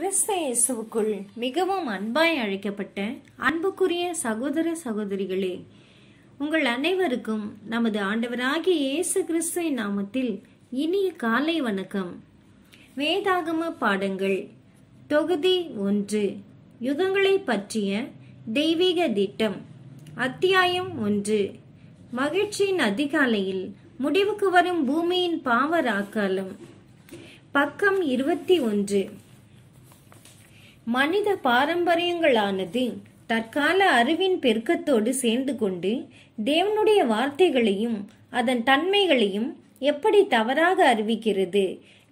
கிறிஸ்த இயேசுவுக்குள் மிகவும் அன்பாய் அழைக்கப்பட்ட அன்புக்குரிய சகோதர சகோதரிகளே உங்கள் அனைவருக்கும் நமது ஆண்டவராகிய இயேசு கிறிஸ்துவின் நாமத்தில் இனிய காலை வணக்கம் வேதாகம பாடங்கள் தொகுதி ஒன்று யுகங்களை பற்றிய தெய்வீக திட்டம் அத்தியாயம் ஒன்று மகிழ்ச்சியின் அதிகாலையில் முடிவுக்கு வரும் பூமியின் பாவராக்காலம் பக்கம் இருபத்தி ஒன்று மனித பாரம்பரியங்களானது தற்கால அறிவின் பெருக்கத்தோடு சேர்ந்து கொண்டு தேவனுடைய வார்த்தைகளையும் அதன் தன்மைகளையும் எப்படி தவறாக அறிவிக்கிறது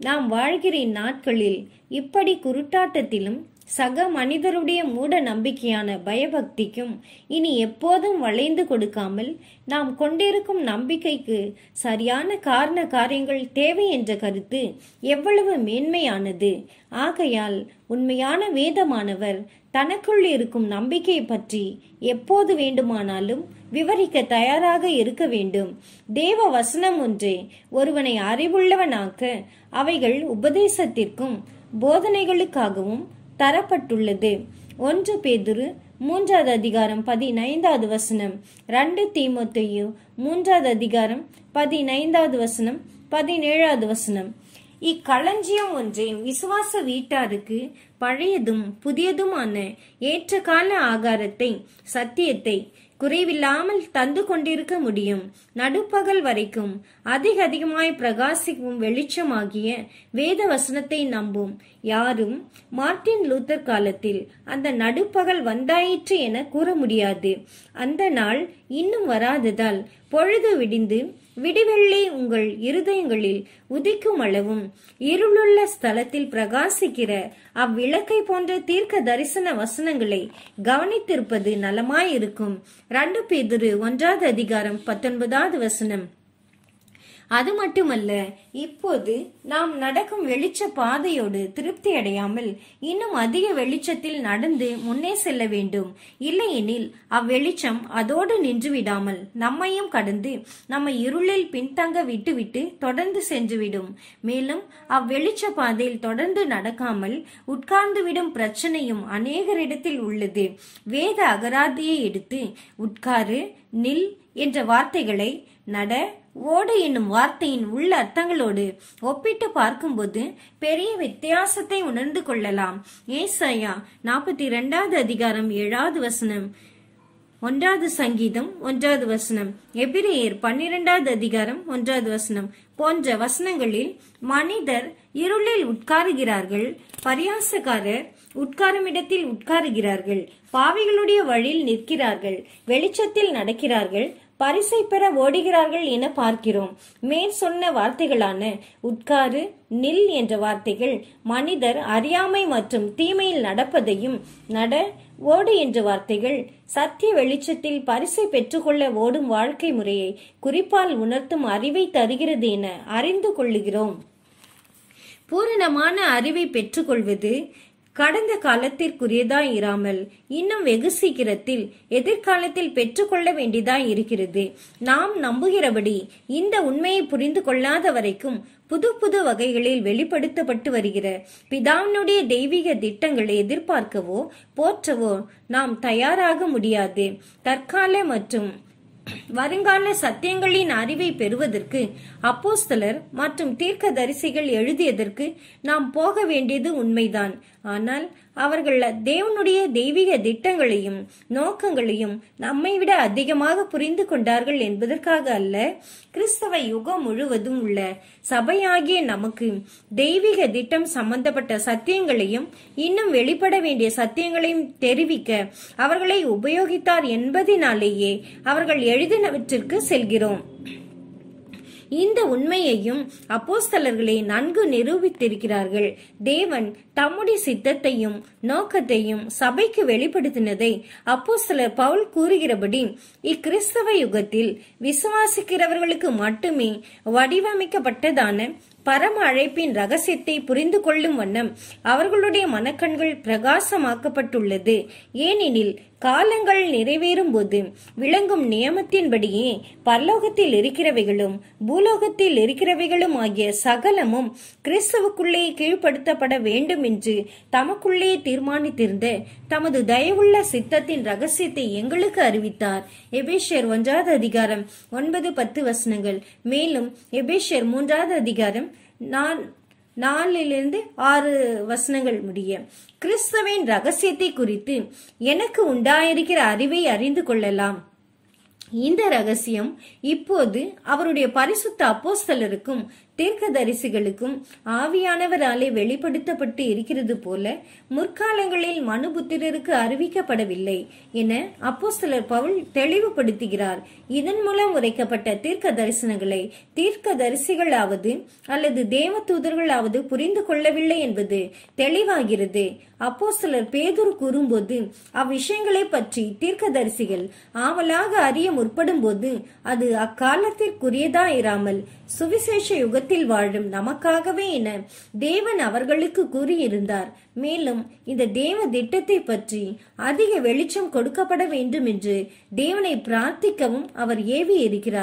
நாம் வாழ்கிற நாட்களில் இப்படி குருட்டாட்டத்திலும் சக மனிதருடைய மூட நம்பிக்கையான பயபக்திக்கும் இனி எப்போதும் வளைந்து கொடுக்காமல் நாம் கொண்டிருக்கும் நம்பிக்கைக்கு சரியான காரண காரியங்கள் தேவை என்ற கருத்து எவ்வளவு மேன்மையானது ஆகையால் உண்மையான வேதமானவர் தனக்குள் இருக்கும் நம்பிக்கை பற்றி எப்போது வேண்டுமானாலும் விவரிக்க தயாராக இருக்க வேண்டும் தேவ வசனம் ஒன்றே ஒருவனை அறிவுள்ளவனாக்க அவைகள் உபதேசத்திற்கும் போதனைகளுக்காகவும் தரப்பட்டுள்ளது ஒன்று பேதுரு மூன்றாவது அதிகாரம் பதினைந்தாவது வசனம் ரெண்டு தீமத்தையு மூன்றாவது அதிகாரம் பதினைந்தாவது வசனம் பதினேழாவது வசனம் இக்களஞ்சியம் ஒன்றே விசுவாச வீட்டாருக்கு பழையதும் புதியதுமான ஏற்றக்கான ஆகாரத்தை சத்தியத்தை குறைவில்லாமல் தந்து கொண்டிருக்க முடியும் நடுப்பகல் வரைக்கும் அதிக அதிகமாய் பிரகாசிக்கும் வெளிச்சமாகிய வேத வசனத்தை நம்பும் யாரும் மார்டின் லூத்தர் காலத்தில் அந்த நடுப்பகல் வந்தாயிற்று என கூற முடியாது அந்த நாள் இன்னும் வராததால் பொழுது விடிந்து விடிவெள்ளி உங்கள் இருதயங்களில் உதிக்கும் அளவும் இருளுள்ள ஸ்தலத்தில் பிரகாசிக்கிற அவ்விளக்கை போன்ற தீர்க்க தரிசன வசனங்களை கவனித்திருப்பது நலமாயிருக்கும் ரெண்டு பேதிரு ஒன்றாவது அதிகாரம் பத்தொன்பதாவது வசனம் அது மட்டுமல்ல இப்போது நாம் நடக்கும் வெளிச்ச பாதையோடு திருப்தி அடையாமல் இன்னும் அதிக வெளிச்சத்தில் நடந்து முன்னே செல்ல வேண்டும் இல்லையெனில் அவ்வெளிச்சம் அதோடு நின்றுவிடாமல் நம்மையும் கடந்து நம்மை இருளில் பின்தங்க விட்டுவிட்டு தொடர்ந்து சென்றுவிடும் மேலும் அவ்வெளிச்ச பாதையில் தொடர்ந்து நடக்காமல் உட்கார்ந்துவிடும் பிரச்சனையும் அநேகரிடத்தில் உள்ளது வேத அகராதியை எடுத்து உட்காரு நில் என்ற வார்த்தைகளை நட ஓடு என்னும் வார்த்தையின் உள்ள அர்த்தங்களோடு ஒப்பிட்டு பார்க்கும்போது பெரிய வித்தியாசத்தை உணர்ந்து கொள்ளலாம் ஏசாயா நாற்பத்தி இரண்டாவது அதிகாரம் ஏழாவது வசனம் ஒன்றாவது சங்கீதம் ஒன்றாவது வசனம் எபிரேயர் பன்னிரெண்டாவது அதிகாரம் ஒன்றாவது வசனம் போன்ற வசனங்களில் மனிதர் இருளில் உட்காருகிறார்கள் பரியாசக்காரர் உட்காருமிடத்தில் உட்காருகிறார்கள் பாவிகளுடைய வழியில் நிற்கிறார்கள் வெளிச்சத்தில் நடக்கிறார்கள் பரிசை பெற ஓடுகிறார்கள் என பார்க்கிறோம் மேல் சொன்ன வார்த்தைகளான உட்காரு நில் என்ற வார்த்தைகள் மனிதர் அறியாமை மற்றும் தீமையில் நடப்பதையும் நட ஓடு என்ற வார்த்தைகள் சத்திய வெளிச்சத்தில் பரிசை பெற்றுக்கொள்ள ஓடும் வாழ்க்கை முறையை குறிப்பால் உணர்த்தும் அறிவை தருகிறது என அறிந்து கொள்ளுகிறோம் பூரணமான அறிவை பெற்றுக்கொள்வது கடந்த காலத்திற்குரியதாய் இராமல் இன்னும் வெகு சீக்கிரத்தில் எதிர்காலத்தில் பெற்றுக்கொள்ள வேண்டியதாய் இருக்கிறது நாம் நம்புகிறபடி இந்த உண்மையை புரிந்து கொள்ளாத வரைக்கும் புது புது வகைகளில் வெளிப்படுத்தப்பட்டு வருகிற பிதாவினுடைய தெய்வீக திட்டங்களை எதிர்பார்க்கவோ போற்றவோ நாம் தயாராக முடியாது தற்கால மற்றும் வருங்கால சத்தியங்களின் அறிவை பெறுவதற்கு அப்போஸ்தலர் மற்றும் தீர்க்க தரிசிகள் எழுதியதற்கு நாம் போக வேண்டியது உண்மைதான் ஆனால் அவர்கள் தேவனுடைய தெய்வீக திட்டங்களையும் நோக்கங்களையும் நம்மை விட அதிகமாக புரிந்து கொண்டார்கள் என்பதற்காக அல்ல கிறிஸ்தவ யுகம் முழுவதும் உள்ள சபையாகிய நமக்கு தெய்வீக திட்டம் சம்பந்தப்பட்ட சத்தியங்களையும் இன்னும் வெளிப்பட வேண்டிய சத்தியங்களையும் தெரிவிக்க அவர்களை உபயோகித்தார் என்பதினாலேயே அவர்கள் எழுதினவற்றிற்கு செல்கிறோம் இந்த உண்மையையும் அப்போஸ்தலர்களே நன்கு நிரூபித்திருக்கிறார்கள் தேவன் தம்முடைய சித்தத்தையும் நோக்கத்தையும் சபைக்கு வெளிப்படுத்தினதை அப்போஸ்தலர் பவுல் கூறுகிறபடி இக்கிறிஸ்தவ யுகத்தில் விசுவாசிக்கிறவர்களுக்கு மட்டுமே வடிவமைக்கப்பட்டதான பரம அழைப்பின் ரகசியத்தை புரிந்து கொள்ளும் வண்ணம் அவர்களுடைய மனக்கண்கள் பிரகாசமாக்கப்பட்டுள்ளது ஏனெனில் காலங்கள் நிறைவேறும் போது விளங்கும் நியமத்தின்படியே பரலோகத்தில் இருக்கிறவைகளும் பூலோகத்தில் இருக்கிறவைகளும் ஆகிய சகலமும் கிறிஸ்துவுக்குள்ளே கீழ்ப்படுத்தப்பட வேண்டும் என்று தமக்குள்ளே தீர்மானித்திருந்த தமது தயவுள்ள சித்தத்தின் ரகசியத்தை எங்களுக்கு அறிவித்தார் எபேஷர் ஒன்றாவது அதிகாரம் ஒன்பது பத்து வசனங்கள் மேலும் எபேஷர் மூன்றாவது அதிகாரம் நான் நாலிலிருந்து ஆறு வசனங்கள் முடிய கிறிஸ்தவின் ரகசியத்தை குறித்து எனக்கு உண்டாயிருக்கிற அறிவை அறிந்து கொள்ளலாம் இந்த ரகசியம் இப்போது அவருடைய பரிசுத்த அப்போஸ்தலருக்கும் தீர்க்கதரிசிகளுக்கும் ஆவியானவராலே வெளிப்படுத்தப்பட்டு இருக்கிறது போல முற்காலங்களில் மனுபுத்திரருக்கு அறிவிக்கப்படவில்லை என அப்போ சிலர் பவுல் தெளிவுபடுத்துகிறார் இதன் மூலம் உரைக்கப்பட்ட தீர்க்க தரிசனங்களை தீர்க்க தரிசிகளாவது அல்லது தேவ தூதர்களாவது புரிந்து கொள்ளவில்லை என்பது தெளிவாகிறது அப்போ சிலர் கூறும்போது அவ்விஷயங்களை பற்றி தீர்க்க தரிசிகள் ஆவலாக அறிய முற்படும் போது அது அக்காலத்திற்குரியதா இராமல் சுவிசேஷ யுகத்தில் உலகத்தில் வாழும் நமக்காகவே என தேவன் அவர்களுக்கு கூறியிருந்தார் மேலும் இந்த தேவ திட்டத்தை பற்றி அதிக வெளிச்சம் கொடுக்கப்பட வேண்டும் என்று தேவனை பிரார்த்திக்கவும் அவர் ஏவி இருக்கிறார்